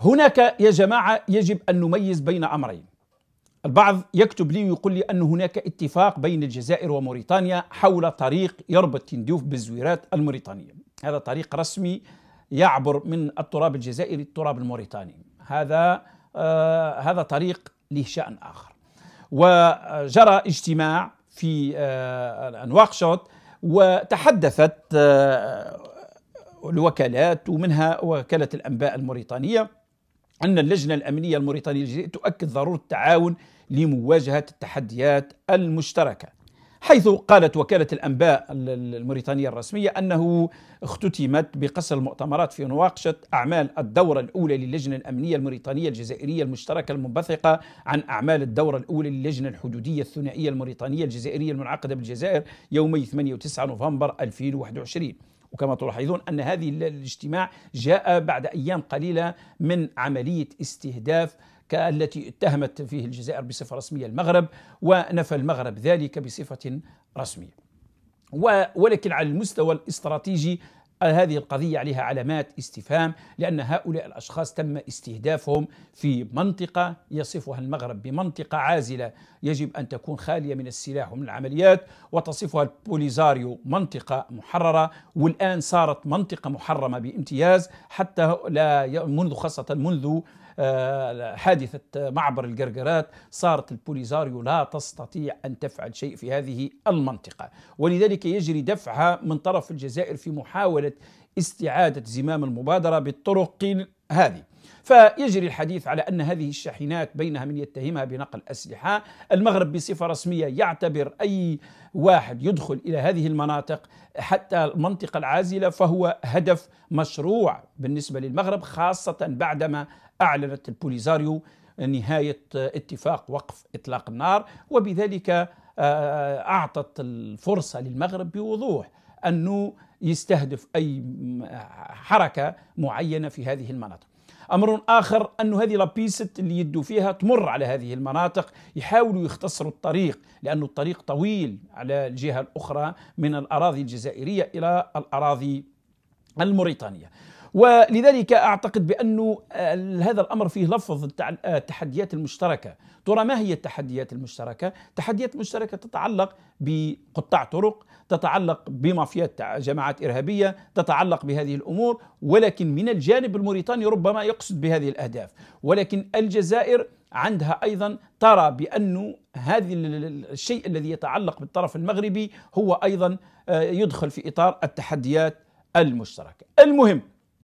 هناك يا جماعة يجب أن نميز بين أمرين البعض يكتب لي ويقول لي أن هناك اتفاق بين الجزائر وموريتانيا حول طريق يربط تنديوف بالزويرات الموريتانية هذا طريق رسمي يعبر من التراب الجزائري التراب الموريتاني هذا آه هذا طريق له شأن آخر وجرى اجتماع في آه نواكشوط وتحدثت آه الوكالات ومنها وكالة الأنباء الموريتانية أن اللجنة الأمنية الموريتانية تؤكد ضرورة التعاون لمواجهة التحديات المشتركة حيث قالت وكالة الأنباء الموريتانية الرسمية أنه اختتمت بقصر المؤتمرات في نواقشة أعمال الدورة الأولى للجنة الأمنية الموريتانية الجزائرية المشتركة المنبثقة عن أعمال الدورة الأولى للجنة الحدودية الثنائية الموريتانية الجزائرية المنعقدة بالجزائر يومي 8 و 9 نوفمبر 2021 وكما تلاحظون أن هذه الاجتماع جاء بعد أيام قليلة من عملية استهداف التي اتهمت فيه الجزائر بصفة رسمية المغرب ونفى المغرب ذلك بصفة رسمية ولكن على المستوى الاستراتيجي هذه القضية عليها علامات استفهام لأن هؤلاء الأشخاص تم استهدافهم في منطقة يصفها المغرب بمنطقة عازلة يجب أن تكون خالية من السلاح ومن العمليات وتصفها البوليزاريو منطقة محررة والآن صارت منطقة محرمة بامتياز حتى لا منذ خاصة منذ آه، حادثة معبر القرقرات صارت البوليزاريو لا تستطيع أن تفعل شيء في هذه المنطقة ولذلك يجري دفعها من طرف الجزائر في محاولة استعادة زمام المبادرة بالطرق هذه فيجري الحديث على أن هذه الشاحنات بينها من يتهمها بنقل أسلحة المغرب بصفة رسمية يعتبر أي واحد يدخل إلى هذه المناطق حتى المنطقة العازلة فهو هدف مشروع بالنسبة للمغرب خاصة بعدما أعلنت البوليزاريو نهاية اتفاق وقف إطلاق النار وبذلك آه، أعطت الفرصة للمغرب بوضوح أنه يستهدف أي حركة معينة في هذه المناطق امر اخر ان هذه لابيست اللي يدوا فيها تمر على هذه المناطق يحاولوا يختصروا الطريق لان الطريق طويل على الجهه الاخرى من الاراضي الجزائريه الى الاراضي الموريتانيه ولذلك اعتقد بانه آه، هذا الامر فيه لفظ التحديات آه، المشتركه، ترى ما هي التحديات المشتركه؟ التحديات المشتركه تتعلق بقطاع طرق، تتعلق بمافيات جماعات ارهابيه، تتعلق بهذه الامور، ولكن من الجانب الموريتاني ربما يقصد بهذه الاهداف، ولكن الجزائر عندها ايضا ترى بانه هذه الشيء الذي يتعلق بالطرف المغربي هو ايضا آه، يدخل في اطار التحديات المشتركه. المهم